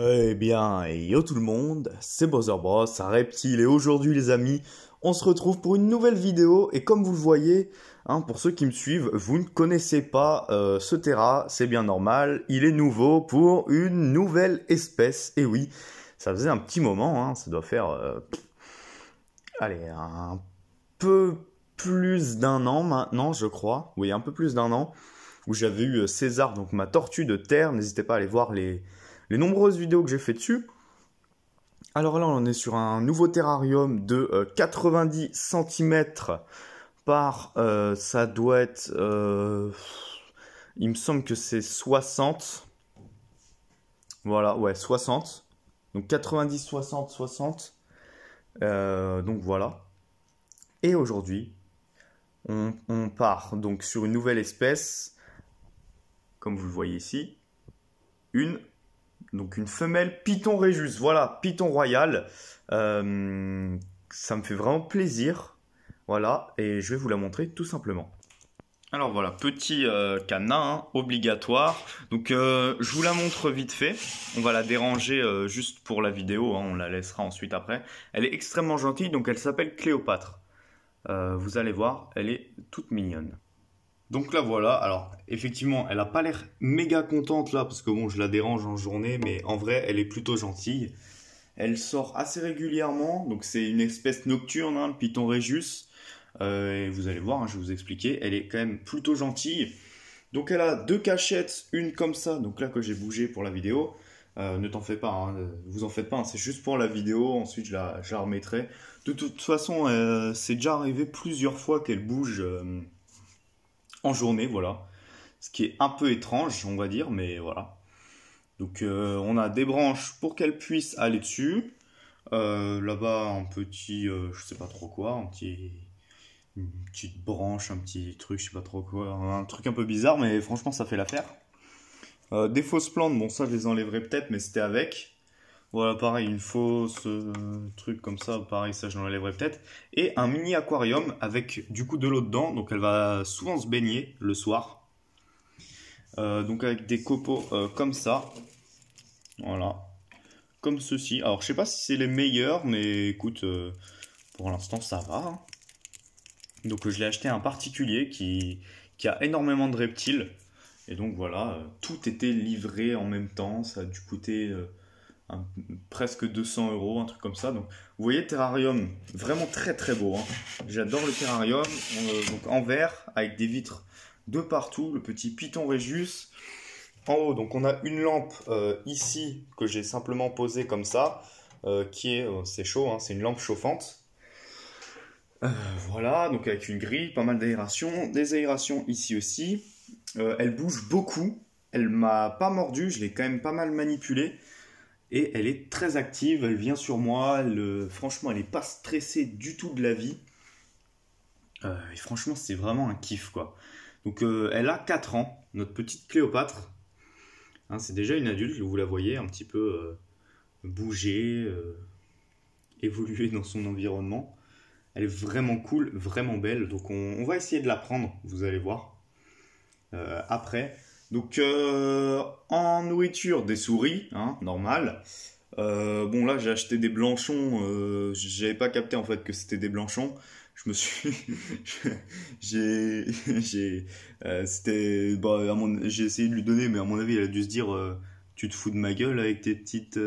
Eh bien, yo tout le monde, c'est Bowser Bros, un reptile, et aujourd'hui les amis, on se retrouve pour une nouvelle vidéo, et comme vous le voyez, hein, pour ceux qui me suivent, vous ne connaissez pas euh, ce Terra, c'est bien normal, il est nouveau pour une nouvelle espèce, et oui, ça faisait un petit moment, hein, ça doit faire, euh, allez, un peu plus d'un an maintenant, je crois, oui, un peu plus d'un an, où j'avais eu euh, César, donc ma tortue de terre, n'hésitez pas à aller voir les les nombreuses vidéos que j'ai fait dessus. Alors là, on est sur un nouveau terrarium de 90 euh, cm par, euh, ça doit être, euh, il me semble que c'est 60. Voilà, ouais, 60. Donc 90, 60, 60. donc voilà. Et aujourd'hui, on, on, part donc sur une nouvelle espèce, comme vous le voyez ici, une donc une femelle Python Régus, voilà, Python Royal. Euh, ça me fait vraiment plaisir. Voilà, et je vais vous la montrer tout simplement. Alors voilà, petit euh, canin hein, obligatoire. Donc euh, je vous la montre vite fait. On va la déranger juste pour la vidéo, hein, on la laissera ensuite après. Elle est extrêmement gentille, donc elle s'appelle Cléopâtre. vous allez voir, elle est toute mignonne. Donc là voilà, alors effectivement, elle n'a pas l'air méga contente là parce que bon, je la dérange en journée, mais en vrai, elle est plutôt gentille. Elle sort assez régulièrement, donc c'est une espèce nocturne, hein, le python Regius. Euh, et vous allez voir, hein, je vais vous expliquer, elle est quand même plutôt gentille. Donc elle a deux cachettes, une comme ça, donc là que j'ai bougé pour la vidéo. Euh, ne t'en fais pas, hein, vous en faites pas, c'est juste pour la vidéo, ensuite je la, remettrai. De toute façon, euh, c'est déjà arrivé plusieurs fois qu'elle bouge en journée, voilà. Ce qui est un peu étrange, on va dire, mais voilà. Donc euh, on a des branches pour qu'elles puissent aller dessus. Euh, là-bas, un petit, euh, je sais pas trop quoi, un petit, une petite branche, un petit truc, je sais pas trop quoi, un truc un peu bizarre, mais franchement ça fait l'affaire. des fausses plantes, bon ça je les enlèverai peut-être, mais c'était avec. Voilà, pareil, une fausse euh, truc comme ça, pareil, ça je l'enlèverai peut-être. Et un mini aquarium avec du coup de l'eau dedans, donc elle va souvent se baigner le soir. Euh, donc avec des copeaux euh, comme ça. Voilà. Comme ceci. Alors je sais pas si c'est les meilleurs, mais écoute, pour l'instant ça va. Hein. Donc je l'ai acheté à un particulier qui, qui a énormément de reptiles. Et donc voilà, tout était livré en même temps. Ça a dû coûter presque 200 euros, un truc comme ça. Donc, vous voyez, terrarium, vraiment très très beau. Hein. J'adore le terrarium, euh, donc en verre, avec des vitres de partout, le petit Python Regius. En haut, donc on a une lampe euh, ici que j'ai simplement posée comme ça, euh, qui est, c'est chaud, hein, c'est une lampe chauffante. voilà, donc avec une grille, pas mal d'aération, des aérations ici aussi. elle bouge beaucoup, elle m'a pas mordu, je l'ai quand même pas mal manipulé et elle est très active, elle vient sur moi, Le franchement elle n'est pas stressée du tout de la vie. Euh, et franchement c'est vraiment un kiff quoi. Donc euh, elle a 4 ans, notre petite Cléopâtre. Hein, c'est déjà une adulte, vous la voyez un petit peu euh, bouger, évoluer dans son environnement. Elle est vraiment cool, vraiment belle. Donc on, on va essayer de la prendre, vous allez voir. après, donc euh, en nourriture, des souris, hein, normal. Euh, bon là j'ai acheté des blanchons, euh, j'avais pas capté en fait que c'était des blanchons. Je me suis, j'ai, j'ai, c'était, bah, j'ai essayé de lui donner, mais à mon avis elle a dû se dire, tu te fous de ma gueule avec tes petites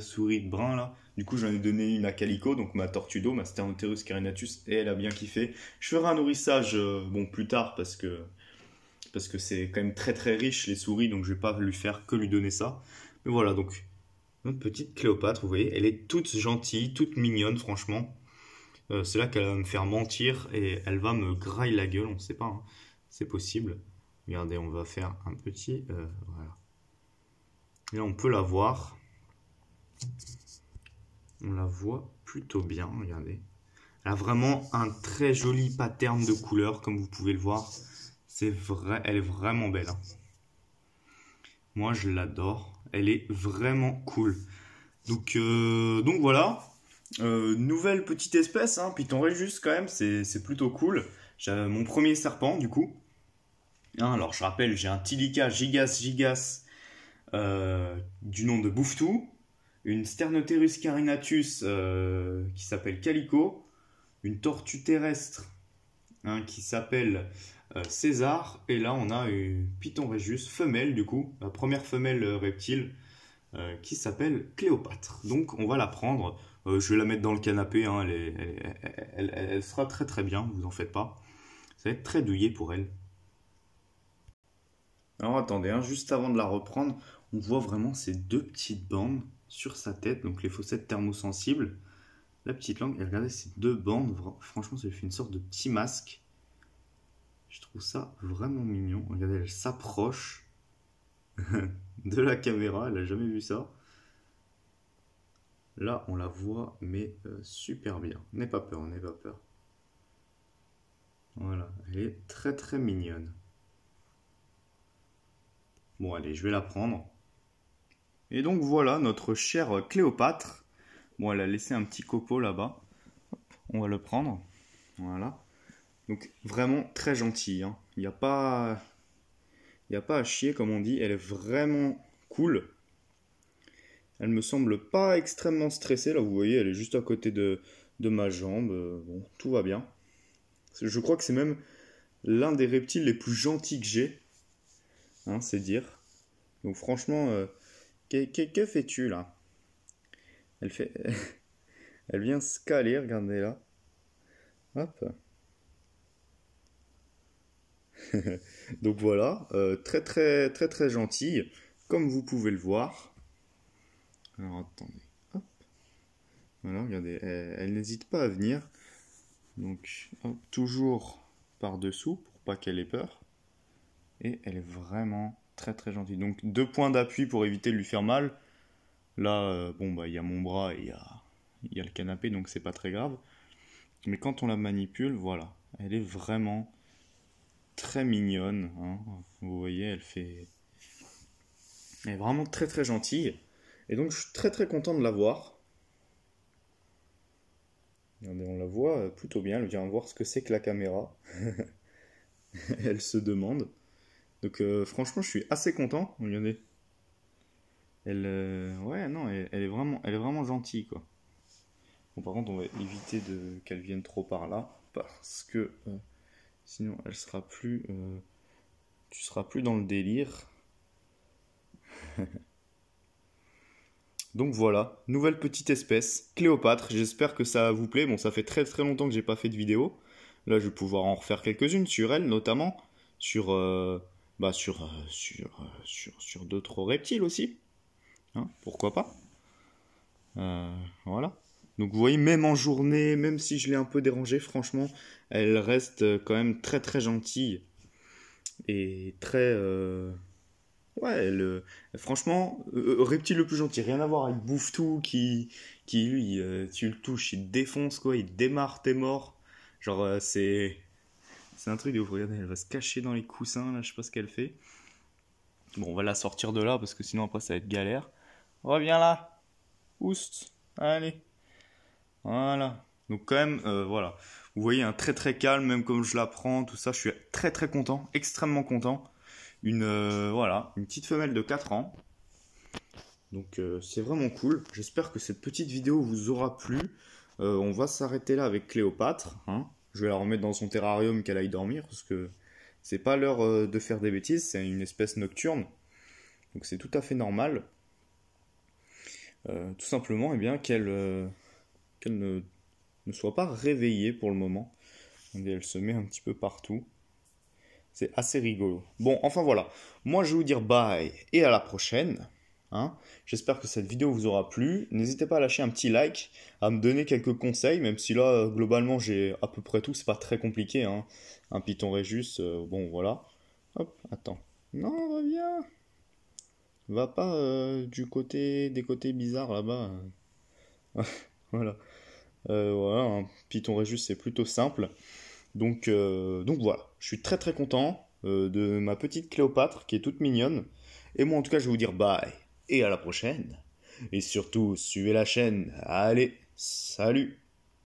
souris de brun là. Du coup, j'en ai donné une à Calico, donc ma tortue d'eau, ma Sternoterus carinatus, et elle a bien kiffé. Je ferai un nourrissage, bon, plus tard, parce que parce que c'est quand même très très riche les souris, donc je vais pas lui faire que lui donner ça. Mais voilà, donc notre petite Cléopâtre, vous voyez, elle est toute gentille, toute mignonne, franchement. Euh, c'est là qu'elle va me faire mentir et elle va me grailler la gueule, on ne sait pas. Hein. C'est possible. Regardez, on va faire un petit... Euh, voilà. Et là, on peut la voir. On la voit plutôt bien, regardez. Elle a vraiment un très joli pattern de couleurs, comme vous pouvez le voir. C'est vrai, elle est vraiment belle. Hein. Moi, je l'adore. Elle est vraiment cool. Donc, euh, donc voilà. Euh, nouvelle petite espèce, hein, Python juste quand même, c'est plutôt cool. J'ai euh, mon premier serpent du coup. Hein, alors je rappelle, j'ai un Tilica gigas gigas du nom de Bouftou. une Sternoterus carinatus qui s'appelle Calico, une tortue terrestre hein, qui s'appelle euh, César, et là on a une Python Regius, femelle du coup, la première femelle euh, reptile, euh, qui s'appelle Cléopâtre. Donc on va la prendre, je vais la mettre dans le canapé, hein, elle, sera très très bien, vous en faites pas. Ça va être très douillet pour elle. Alors attendez, hein, juste avant de la reprendre, on voit vraiment ces deux petites bandes sur sa tête, donc les fossettes thermosensibles. La petite langue, et regardez ces deux bandes, franchement ça fait une sorte de petit masque. Je trouve ça vraiment mignon. Regardez, elle s'approche de la caméra. Elle n'a jamais vu ça. Là, on la voit, mais euh, super bien. N'aie pas peur, n'aie pas peur. Voilà, elle est très très mignonne. Bon, allez, je vais la prendre. Et donc voilà notre chère Cléopâtre. Bon, elle a laissé un petit copeau là-bas. On va le prendre. Voilà. Donc vraiment très gentille. Hein. Il n'y a pas. a pas à chier, comme on dit. Elle est vraiment cool. Elle me semble pas extrêmement stressée. Là, vous voyez, elle est juste à côté de, de ma jambe. Euh, bon, tout va bien. Je crois que c'est même l'un des reptiles les plus gentils que j'ai. Hein, c'est dire. Donc franchement, euh, que, fais-tu là Elle fait... elle vient se caler, regardez là. Hop. Donc voilà, euh, très très très très gentille, comme vous pouvez le voir. Alors attendez, hop. Voilà, regardez, elle, n'hésite pas à venir. Donc toujours par-dessous pour pas qu'elle ait peur. Et elle est vraiment très très gentille. Donc deux points d'appui pour éviter de lui faire mal. Là, euh, bon, bah il y a mon bras et il y a, y a le canapé, donc c'est pas très grave. Mais quand on la manipule, voilà, elle est vraiment très mignonne. Hein. Vous voyez, elle fait. Elle est vraiment très très gentille. Et donc je suis très très content de la voir. Regardez, on la voit euh, plutôt bien. Elle vient voir ce que c'est que la caméra. elle se demande. Donc euh, franchement, je suis assez content. Regardez. Elle, euh, ouais, non, elle, est vraiment, elle est vraiment gentille quoi. Bon, par contre, on va éviter de qu'elle vienne trop par là parce que Sinon, elle sera plus. Euh, tu seras plus dans le délire. Donc voilà, nouvelle petite espèce, Cléopâtre. J'espère que ça vous plaît. Bon, ça fait très très longtemps que j'ai pas fait de vidéo. Là, je vais pouvoir en refaire quelques-unes sur elle, notamment sur euh, bah sur, euh, sur, sur sur d'autres reptiles aussi. Hein, pourquoi pas Voilà. Donc vous voyez, même en journée, même si je l'ai un peu dérangée, franchement, elle reste euh, quand même très très gentille. Et très... Euh... Ouais, elle, euh, franchement, euh, reptile le plus gentil, rien à voir avec bouffe tout qui, qui lui, tu le touches, il défonce quoi, il démarre, t'es mort. Genre c'est... C'est un truc de regardez, elle va se cacher dans les coussins, là, je sais pas ce qu'elle fait. Bon, on va la sortir de là, parce que sinon après ça va être galère. Reviens là Oust Allez voilà. Donc quand même, euh, voilà. Vous voyez, un très très calme, même comme je la prends, tout ça, je suis très très content, extrêmement content. Une, euh, voilà, une petite femelle de 4 ans. Donc euh, c'est vraiment cool. J'espère que cette petite vidéo vous aura plu. on va s'arrêter là avec Cléopâtre. Hein. Je vais la remettre dans son terrarium qu'elle aille dormir, parce que c'est pas l'heure de faire des bêtises, c'est une espèce nocturne. Donc c'est tout à fait normal. tout simplement, eh bien, qu'elle ne, ne, soit pas réveillée pour le moment. elle se met un petit peu partout. C'est assez rigolo. Bon, enfin voilà. Moi, je vais vous dire bye et à la prochaine. Hein. J'espère que cette vidéo vous aura plu. N'hésitez pas à lâcher un petit like, à me donner quelques conseils, même si là, euh, globalement, j'ai à peu près tout. C'est pas très compliqué. Hein. un Python Régus, euh, bon, voilà. Hop, attends. Non, reviens Va pas euh, du côté des côtés bizarres là-bas. Euh, voilà. un Python régis c'est plutôt simple. Donc, euh, donc voilà, je suis très très content euh, de ma petite Cléopâtre qui est toute mignonne. Et moi en tout cas, je vais vous dire bye et à la prochaine. Et surtout, suivez la chaîne. Allez, salut